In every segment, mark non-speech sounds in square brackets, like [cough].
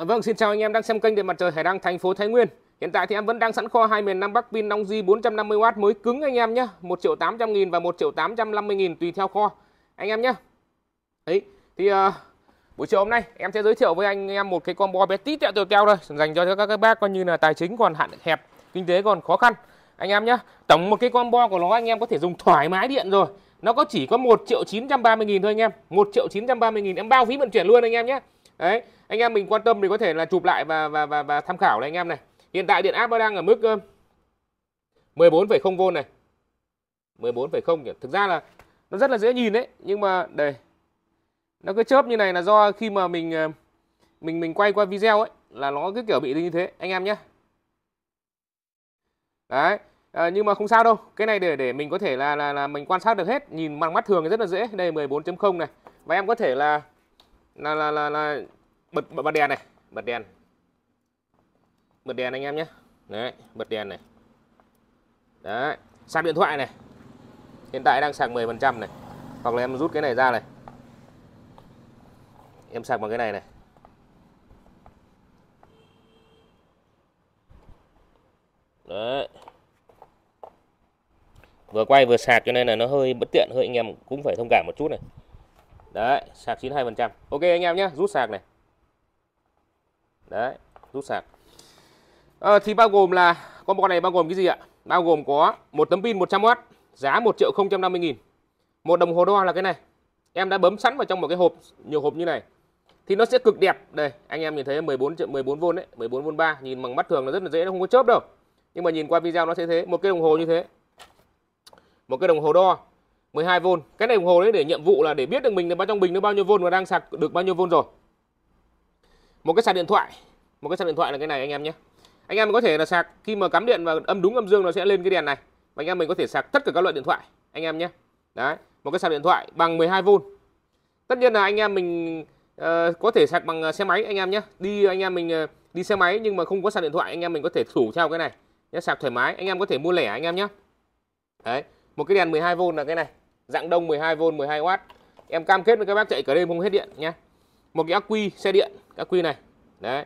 Ờ, vâng, xin chào anh em đang xem kênh Điện Mặt Trời Hải Đăng, thành phố Thái Nguyên. Hiện tại thì em vẫn đang sẵn kho hai miền Nam Bắc pin Nong Di 450W mới cứng anh em nhé. 1 triệu 800 nghìn và 1 triệu 850 nghìn tùy theo kho anh em nhé. Đấy, thì uh, buổi chiều hôm nay em sẽ giới thiệu với anh em một cái combo bé tí tẹo tèo teo thôi. Dành cho các, các bác coi như là tài chính còn hạn hẹp, kinh tế còn khó khăn. Anh em nhé, tổng một cái combo của nó anh em có thể dùng thoải mái điện rồi. Nó có chỉ có 1 triệu 930 nghìn thôi anh em. 1 triệu 930 nghìn em bao phí vận chuyển luôn anh em nhé đấy anh em mình quan tâm thì có thể là chụp lại và và và, và tham khảo này anh em này hiện tại điện áp nó đang ở mức 14,0V này 14,0 kiểu thực ra là nó rất là dễ nhìn đấy nhưng mà đây nó cứ chớp như này là do khi mà mình ờ, mình mình quay qua video ấy là nó cứ kiểu bị như thế anh em nhé đấy à, nhưng mà không sao đâu cái này để để mình có thể là là là mình quan sát được hết nhìn bằng mắt thường thì rất là dễ đây 14.0 này và em có thể là là là là, là bật, bật bật đèn này bật đèn bật đèn anh em nhé đấy bật đèn này đấy sạc điện thoại này hiện tại đang sạc 10% này hoặc là em rút cái này ra này em sạc bằng cái này này đấy vừa quay vừa sạc cho nên là nó hơi bất tiện hơi anh em cũng phải thông cảm một chút này đấy sạc 92% ok anh em nhé rút sạc này đấy rút sạc à, thì bao gồm là con con này bao gồm cái gì ạ bao gồm có một tấm pin 100W giá 1 triệu 050 nghìn một đồng hồ đo là cái này em đã bấm sẵn vào trong một cái hộp nhiều hộp như này thì nó sẽ cực đẹp đây anh em nhìn thấy 14 triệu 14 v đấy 14 v 3 nhìn bằng mắt thường là rất là dễ nó không có chớp đâu nhưng mà nhìn qua video nó sẽ thế một cái đồng hồ như thế một cái đồng hồ đo 12V. Cái này đồng hồ đấy để nhiệm vụ là để biết được mình là bao trong bình nó bao nhiêu vôn và đang sạc được bao nhiêu vôn rồi. Một cái sạc điện thoại, một cái sạc điện thoại là cái này anh em nhé. Anh em có thể là sạc khi mà cắm điện và âm đúng âm dương nó sẽ lên cái đèn này. Và anh em mình có thể sạc tất cả các loại điện thoại anh em nhé. Đấy, một cái sạc điện thoại bằng 12V. Tất nhiên là anh em mình uh, có thể sạc bằng ờ, xe máy anh em nhé. Đi anh em mình uh, đi xe máy nhưng mà không có sạc điện thoại anh em mình có thể thủ theo cái này nhé, sạc thoải mái. Anh em có thể mua lẻ anh em nhé. Đấy, một cái đèn 12V là cái này dạng đông 12V 12W em cam kết với các bác chạy cả đêm không hết điện nha. một cái ắc quy xe điện ắc quy này đấy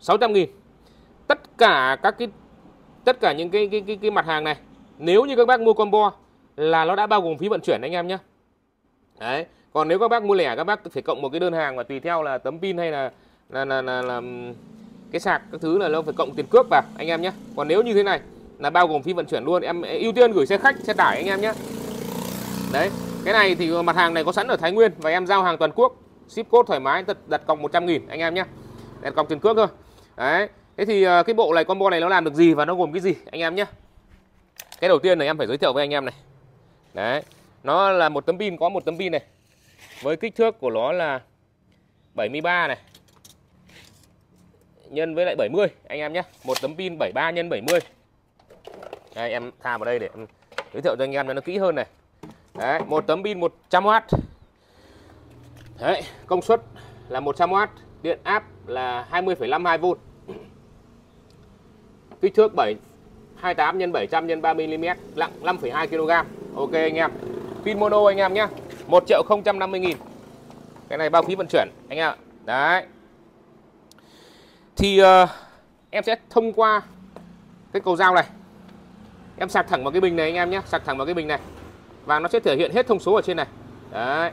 600 nghìn tất cả các cái tất cả những cái cái cái, cái mặt hàng này nếu như các bác mua combo là nó đã bao gồm phí vận chuyển anh em nhé đấy còn nếu các bác mua lẻ các bác phải cộng một cái đơn hàng và tùy theo là tấm pin hay là là là, là, là cái sạc các thứ là nó phải cộng tiền cước vào anh em nhé còn nếu như thế này là bao gồm phí vận chuyển luôn em ưu tiên gửi xe khách xe tải anh em nhé đấy cái này thì mặt hàng này có sẵn ở Thái Nguyên và em giao hàng toàn quốc ship code thoải mái đặt, đặt cọc 100 nghìn anh em nhé đặt cọc tiền cước thôi đấy thế thì ờ, cái bộ này combo này nó làm được gì và nó gồm cái gì anh em nhé cái đầu tiên này em phải giới thiệu với anh em này đấy nó là một tấm pin có một tấm pin này với kích thước của nó là 73 này nhân với lại 70 anh em nhé một tấm pin 73 nhân 70 đây em thà vào đây để giới thiệu cho anh em nó kỹ hơn này Đấy, một tấm pin 100W. Đấy, công suất là 100W, điện áp là 20,52V. [clears throat] Kích thước 7 28 x 700 x 3 mm, nặng 5,2 kg. Ok anh em. Pin mono anh em nhé 1 triệu 050 nghìn Cái này bao phí vận chuyển anh em ạ. Đấy. Thì uh, em sẽ thông qua cái cầu dao này. Em sạc thẳng vào cái bình này anh em nhé Sạc thẳng vào cái bình này và nó sẽ thể hiện hết thông số ở trên này đấy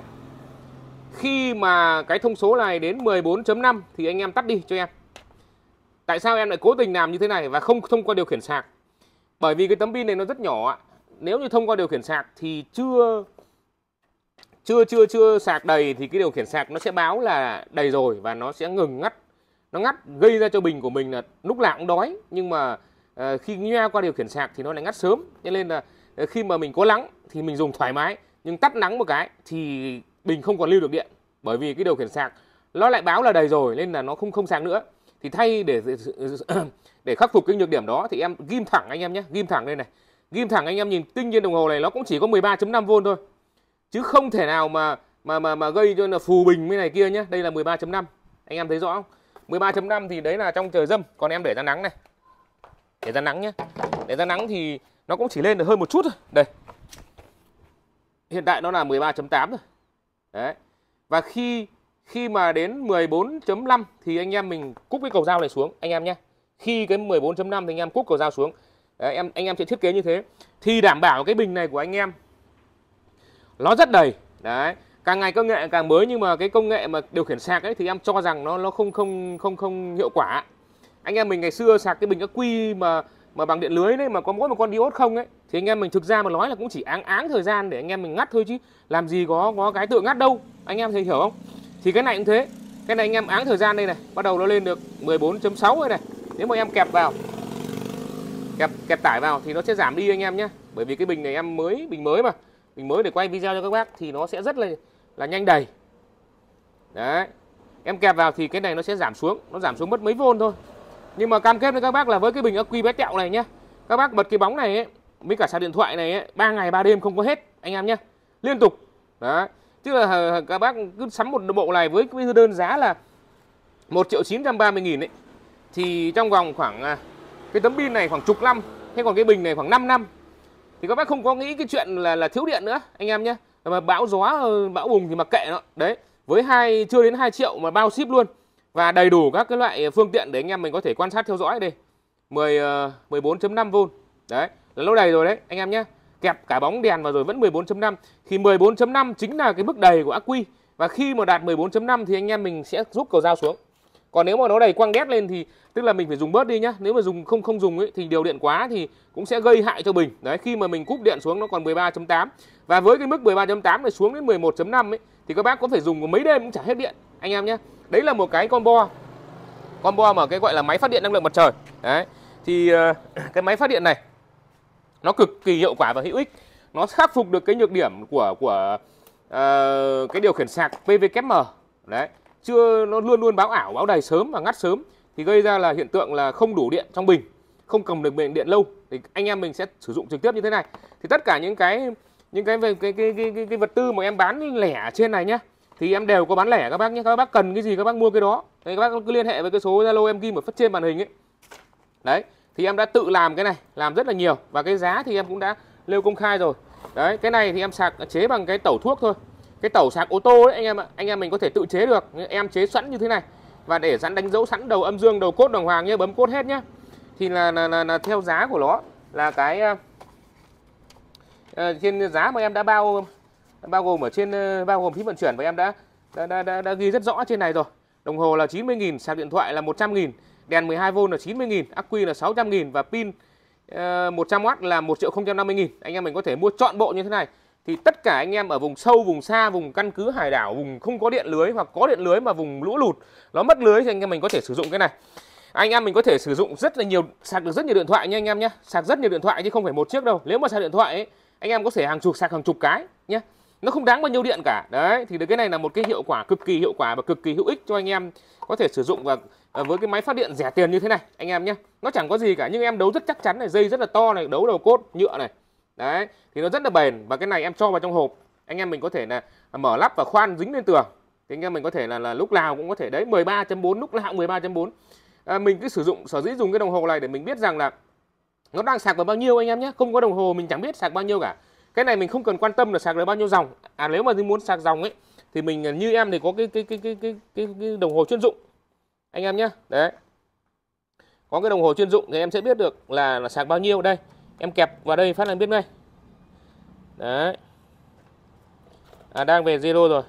khi mà cái thông số này đến 14.5 thì anh em tắt đi cho em tại sao em lại cố tình làm như thế này và không thông qua điều khiển sạc bởi vì cái tấm pin này nó rất nhỏ nếu như thông qua điều khiển sạc thì chưa chưa chưa chưa sạc đầy thì cái điều khiển sạc nó sẽ báo là đầy rồi và nó sẽ ngừng ngắt nó ngắt gây ra cho bình của mình là lúc nào cũng đói nhưng mà à, khi nghe qua điều khiển sạc thì nó lại ngắt sớm cho nên là Ờ, khi mà mình có nắng thì mình dùng thoải mái nhưng tắt nắng một cái thì bình không còn lưu được điện bởi vì cái điều khiển sạc nó lại báo là đầy rồi nên là nó không không sạc nữa thì thay để [clears throat] để khắc phục cái nhược điểm đó thì em ghim thẳng anh em nhé ghim thẳng đây này ghim thẳng anh em nhìn tinh trên đồng hồ này nó cũng chỉ có 13.5V thôi chứ không thể nào mà mà mà mà gây cho là phù bình cái này kia nhé đây là 13.5 anh em thấy rõ không 13.5 thì đấy là trong trời dâm còn em để ra nắng này để ra nắng nhé để ra nắng thì nó cũng chỉ lên được hơn một chút thôi. Đây. Hiện tại nó là 13.8 rồi. Đấy. Và khi khi mà đến 14.5 thì anh em mình cúc cái cầu dao này xuống anh em nhé. Khi cái 14.5 thì anh em cúc cầu dao xuống. Đấy, em anh em sẽ thiết kế như thế thì đảm bảo cái bình này của anh em nó rất đầy. Đấy càng ngày công nghệ càng mới nhưng mà cái công nghệ mà điều khiển sạc ấy thì em cho rằng nó nó không không không không hiệu quả anh em mình ngày xưa sạc cái bình ắc quy mà mà bằng điện lưới đấy mà có mỗi một con diode không ấy thì anh em mình thực ra mà nói là cũng chỉ áng áng thời gian để anh em mình ngắt thôi chứ làm gì có có cái tự ngắt đâu anh em thấy hiểu không thì cái này cũng thế cái này anh em áng thời gian đây này bắt đầu nó lên được 14.6 rồi này nếu mà em kẹp vào kẹp kẹp tải vào thì nó sẽ giảm đi anh em nhé bởi vì cái bình này em mới bình mới mà bình mới để quay video cho các bác thì nó sẽ rất là là nhanh đầy đấy em kẹp vào thì cái này nó sẽ giảm xuống nó giảm xuống mất mấy vôn thôi nhưng mà cam kết với các bác là với cái bình ắc quy bé tẹo này nhé các bác bật cái bóng này ấy, với cả sạc điện thoại này ấy, 3 ngày 3 đêm không có hết anh em nhé liên tục đó tức là các bác cứ sắm một bộ này với cái đơn giá là 1 triệu 930 nghìn ấy thì trong vòng khoảng à, cái tấm pin này khoảng chục năm thế còn cái bình này khoảng 5 năm thì các bác không có nghĩ cái chuyện là là thiếu điện nữa anh em nhé mà bão gió ờ, bão bùng thì mặc kệ nó đấy với hai chưa đến 2 triệu mà bao ship luôn và đầy đủ các cái loại phương tiện để anh em mình có thể quan sát theo dõi đây 10 14.5V ờ, đấy là lâu đầy rồi đấy anh em nhé kẹp cả bóng đèn vào rồi vẫn 14.5 thì 14.5 chính là cái mức đầy của ác quy và khi mà đạt 14.5 thì anh em mình sẽ rút cầu dao xuống còn nếu mà nó đầy quăng đét lên thì tức là mình phải dùng bớt đi nhá nếu mà dùng không không dùng ấy, thì điều điện quá thì cũng sẽ gây hại cho bình đấy khi mà mình cúp điện xuống nó còn 13.8 và với cái mức 13.8 này xuống đến 11.5 ấy thì các bác có phải dùng mấy đêm cũng chả hết điện anh em nhé đấy là một cái combo combo mà cái gọi là máy phát điện năng lượng mặt trời đấy thì ờ, [clears throat] cái máy phát điện này nó cực kỳ hiệu quả và hữu ích nó khắc phục được cái nhược điểm của của uh, cái điều khiển sạc PVKM đấy chưa nó luôn luôn báo ảo báo đầy sớm và ngắt sớm thì gây ra là hiện tượng là không đủ điện trong bình không cầm được bình điện lâu thì anh em mình sẽ sử dụng trực tiếp như thế này thì tất cả những cái những cái về cái cái, cái cái cái vật tư mà em bán lẻ trên này nhé thì em đều có bán lẻ các bác nhé các bác cần cái gì các bác mua cái đó thì các bác cứ liên hệ với cái số zalo em ghi ở phía trên màn hình ấy đấy thì em đã tự làm cái này làm rất là nhiều và cái giá thì em cũng đã nêu công khai rồi đấy cái này thì em sạc chế bằng cái tẩu thuốc thôi cái tẩu sạc ô tô đấy anh em anh em mình có thể tự chế được em chế sẵn như thế này và để sẵn đánh dấu sẵn đầu âm dương đầu cốt đồng hoàng nhé bấm cốt hết nhé thì là, là, là, là theo giá của nó là cái uh, trên giá mà em đã bao bao gồm ở trên ờ, bao gồm phí vận chuyển và em đã đã, đã, đã, đã ghi rất rõ trên này rồi đồng hồ là 90.000 sạc điện thoại là 100.000 đèn 12V là 90.000 ắc quy là 600.000 và pin 100W ờ, là 1 triệu 050 nghìn Anh em mình có thể mua trọn bộ như thế này Thì tất cả anh em ở vùng sâu, vùng xa, vùng căn cứ hải đảo Vùng không có điện lưới hoặc có điện lưới mà vùng lũ lụt Nó mất lưới thì anh em mình có thể sử dụng cái này anh em mình có thể sử dụng rất là nhiều sạc được rất nhiều điện thoại nha anh em nhé sạc rất nhiều điện thoại chứ không phải một chiếc đâu nếu mà sạc điện thoại ấy, anh em có thể hàng chục sạc hàng chục cái nhé nó không đáng bao nhiêu điện cả đấy thì cái này là một cái hiệu quả cực kỳ hiệu quả và cực kỳ hữu ích cho anh em có thể sử dụng và à, với cái máy phát điện rẻ tiền như thế này anh em nhé nó chẳng có gì cả nhưng em đấu rất chắc chắn này dây rất là to này đấu đầu cốt nhựa này đấy thì nó rất là bền và cái này em cho vào trong hộp anh em mình có thể là à, mở lắp và khoan dính lên tường thì anh em mình có thể là, là lúc nào cũng có thể đấy 13.4 lúc nào 13.4 à, mình cứ sử dụng sở dĩ dùng cái đồng hồ này để mình biết rằng là nó đang sạc vào bao nhiêu anh em nhé không có đồng hồ mình chẳng biết sạc bao nhiêu cả cái này mình không cần quan tâm là sạc được bao nhiêu dòng à nếu mà muốn sạc dòng ấy thì mình như em thì có cái cái cái cái cái, cái, đồng hồ chuyên dụng anh em nhé đấy có cái đồng hồ chuyên dụng thì em sẽ biết được là, là sạc bao nhiêu đây em kẹp vào đây phát là biết ngay đấy à, đang về zero rồi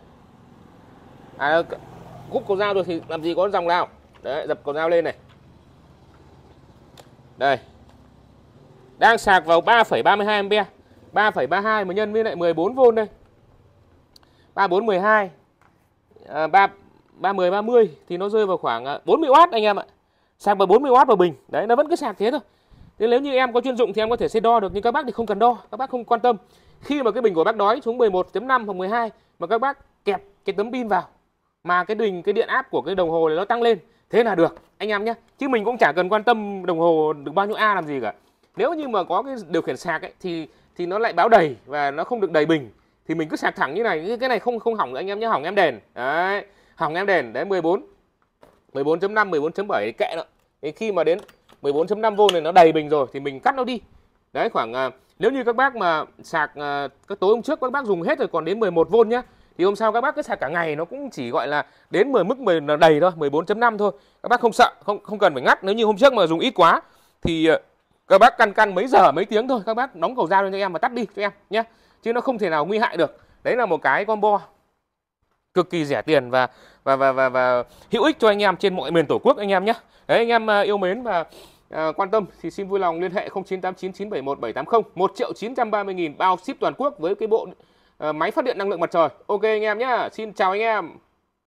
à cúp cầu dao rồi thì làm gì có dòng nào đấy dập cầu dao lên này đây đang sạc vào 3,32 ampere 3,32 mà nhân với lại 14V đây. 34 12 à, 3 30 30 thì nó rơi vào khoảng 40W à, anh em ạ. Sạc vào 40W vào bình. Đấy nó vẫn cứ sạc thế thôi. nên nếu như em có chuyên dụng thì em có thể sẽ đo được nhưng các bác thì không cần đo, các bác không quan tâm. Khi mà cái bình của bác đói xuống 11.5 hoặc 12 mà các bác kẹp cái tấm pin vào mà cái đình cái điện áp của cái đồng hồ này nó tăng lên thế là được anh em nhé chứ mình cũng chả cần quan tâm đồng hồ được bao nhiêu a làm gì cả nếu như mà có cái điều khiển sạc ấy thì thì nó lại báo đầy và nó không được đầy bình thì mình cứ sạc thẳng như này cái này không không hỏng anh em nhé hỏng em đèn đấy hỏng em đèn đấy 14 14.5 14.7 kệ nó thì khi mà đến 14.5V này nó đầy bình rồi thì mình cắt nó đi đấy khoảng à, nếu như các bác mà sạc à, các tối hôm trước các bác dùng hết rồi còn đến 11V nhá thì hôm sau các bác cứ sạc cả ngày nó cũng chỉ gọi là đến 10 mức 10 là đầy thôi 14.5 thôi các bác không sợ không không cần phải ngắt nếu như hôm trước mà dùng ít quá thì à, các bác căn căn mấy giờ mấy tiếng thôi các bác đóng cầu dao lên cho em và tắt đi cho em nhé chứ nó không thể nào nguy hại được đấy là một cái combo cực kỳ rẻ tiền và và và và, và hữu ích cho anh em trên mọi miền tổ quốc anh em nhé đấy anh em à, yêu mến và À, quan tâm thì xin vui lòng liên hệ 0989971780 1 triệu 930 nghìn bao ship toàn quốc với cái bộ à, máy phát điện năng lượng mặt trời. Ok anh em nhé, xin chào anh em.